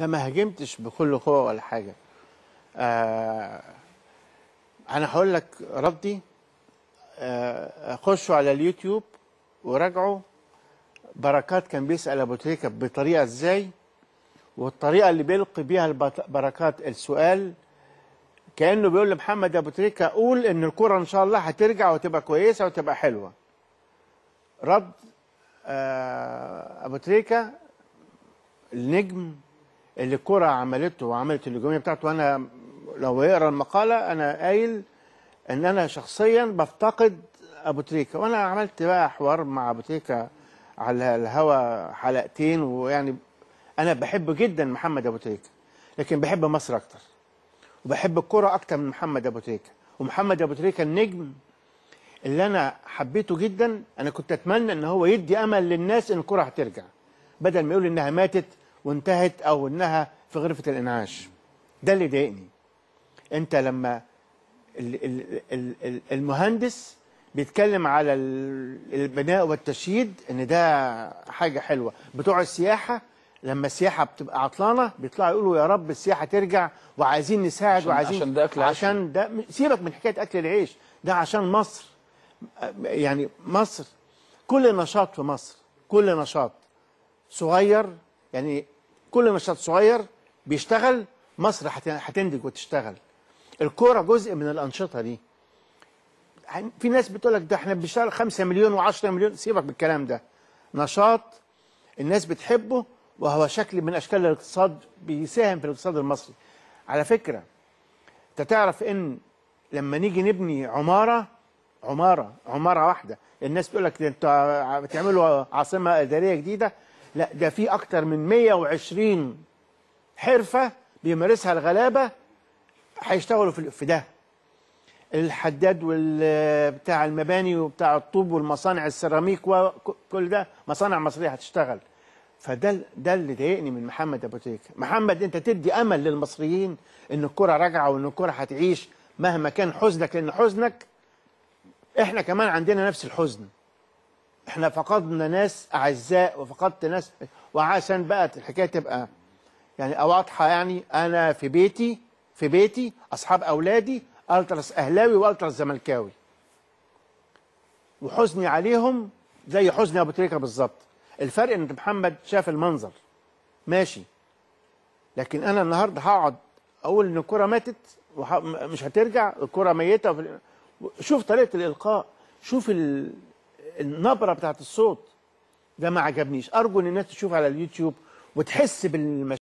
لا ما هاجمتش بكل قوه ولا حاجه آه انا هقول لك ردي آه خشوا على اليوتيوب وراجعوا بركات كان بيسال ابو تريكه بطريقه ازاي والطريقه اللي بيلقي بيها بركات السؤال كانه بيقول لمحمد ابو تريكه قول ان الكوره ان شاء الله هترجع وتبقى كويسه وتبقى حلوه رد آه ابو تريكه النجم اللي الكرة عملته وعملت الهجومية بتاعته وأنا لو يقرا المقالة أنا قايل إن أنا شخصيا بفتقد أبو تريكة وأنا عملت بقى حوار مع أبو تريكة على الهوا حلقتين ويعني أنا بحب جدا محمد أبو تريكة لكن بحب مصر أكتر وبحب الكرة أكتر من محمد أبو تريكة ومحمد أبو تريكة النجم اللي أنا حبيته جدا أنا كنت أتمنى إن هو يدي أمل للناس إن الكرة هترجع بدل ما يقول إنها ماتت وانتهت او انها في غرفه الانعاش ده اللي ضايقني انت لما المهندس بيتكلم على البناء والتشييد ان ده حاجه حلوه بتوع السياحه لما السياحه بتبقى عطلانه بيطلعوا يقولوا يا رب السياحه ترجع وعايزين نساعد عشان وعايزين عشان ده اكل عشان, عشان ده سيبك من حكايه اكل العيش ده عشان مصر يعني مصر كل نشاط في مصر كل نشاط صغير يعني كل ما الشوط صغير بيشتغل مصر هتنتج وتشتغل الكوره جزء من الانشطه دي في ناس بتقول لك ده احنا بنشتغل 5 مليون و10 مليون سيبك بالكلام ده نشاط الناس بتحبه وهو شكل من اشكال الاقتصاد بيساهم في الاقتصاد المصري على فكره انت تعرف ان لما نيجي نبني عماره عماره عماره واحده الناس بتقول لك انتوا بتعملوا عاصمه اداريه جديده لا ده في أكتر من 120 حرفة بيمارسها الغلابة هيشتغلوا في ده الحداد والبتاع المباني وبتاع الطوب والمصانع السيراميك وكل ده مصانع مصرية هتشتغل فده ده اللي ضايقني من محمد ابو تريكه محمد انت تدي امل للمصريين ان الكره راجعه وان الكره هتعيش مهما كان حزنك لان حزنك احنا كمان عندنا نفس الحزن احنا فقدنا ناس اعزاء وفقدت ناس وعشان بقى الحكايه تبقى يعني واضحه يعني انا في بيتي في بيتي اصحاب اولادي التراس اهلاوي والتراس زملكاوي وحزني عليهم زي حزني ابو تريكه بالظبط الفرق ان محمد شاف المنظر ماشي لكن انا النهارده هقعد اقول ان الكره ماتت ومش هترجع الكره ميته شوف طريقه الالقاء شوف ال... النبره بتاعت الصوت ده ما عجبنيش ارجو ان الناس تشوف على اليوتيوب وتحس بالمشاعر